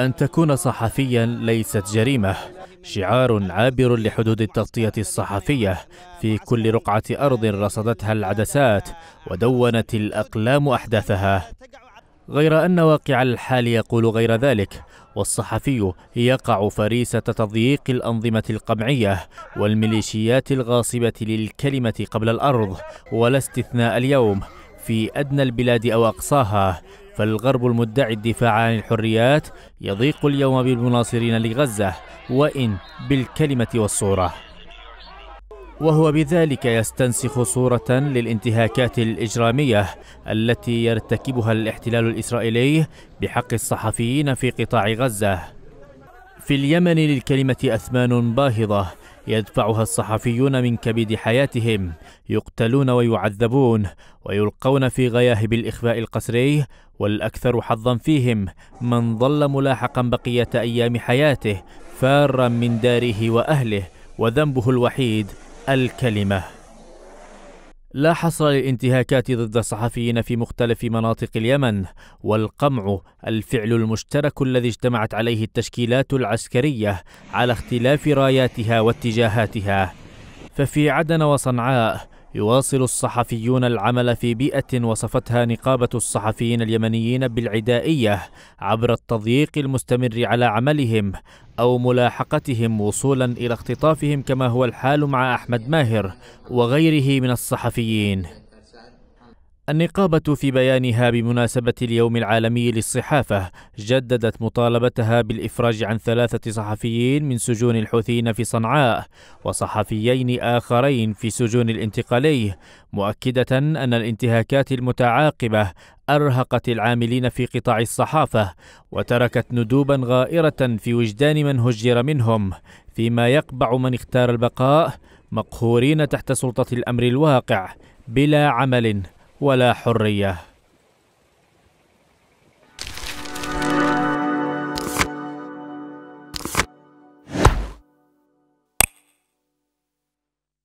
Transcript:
أن تكون صحفيا ليست جريمة شعار عابر لحدود التغطية الصحفية في كل رقعة أرض رصدتها العدسات ودونت الأقلام أحداثها غير أن واقع الحال يقول غير ذلك والصحفي يقع فريسة تضييق الأنظمة القمعية والميليشيات الغاصبة للكلمة قبل الأرض ولا استثناء اليوم في أدنى البلاد أو أقصاها فالغرب المدعي الدفاع عن الحريات يضيق اليوم بالمناصرين لغزة وإن بالكلمة والصورة وهو بذلك يستنسخ صورة للانتهاكات الإجرامية التي يرتكبها الاحتلال الإسرائيلي بحق الصحفيين في قطاع غزة في اليمن للكلمة أثمان باهظة يدفعها الصحفيون من كبد حياتهم يقتلون ويعذبون ويلقون في غياهب الإخفاء القسري والأكثر حظا فيهم من ظل ملاحقا بقية أيام حياته فارا من داره وأهله وذنبه الوحيد الكلمه لا حصر للانتهاكات ضد الصحفيين في مختلف مناطق اليمن والقمع الفعل المشترك الذي اجتمعت عليه التشكيلات العسكريه على اختلاف راياتها واتجاهاتها ففي عدن وصنعاء يواصل الصحفيون العمل في بيئة وصفتها نقابة الصحفيين اليمنيين بالعدائية عبر التضييق المستمر على عملهم أو ملاحقتهم وصولا إلى اختطافهم كما هو الحال مع أحمد ماهر وغيره من الصحفيين النقابة في بيانها بمناسبة اليوم العالمي للصحافة جددت مطالبتها بالإفراج عن ثلاثة صحفيين من سجون الحوثيين في صنعاء وصحفيين آخرين في سجون الانتقالي مؤكدة أن الانتهاكات المتعاقبة أرهقت العاملين في قطاع الصحافة وتركت ندوبا غائرة في وجدان من هجر منهم فيما يقبع من اختار البقاء مقهورين تحت سلطة الأمر الواقع بلا عمل ولا حريه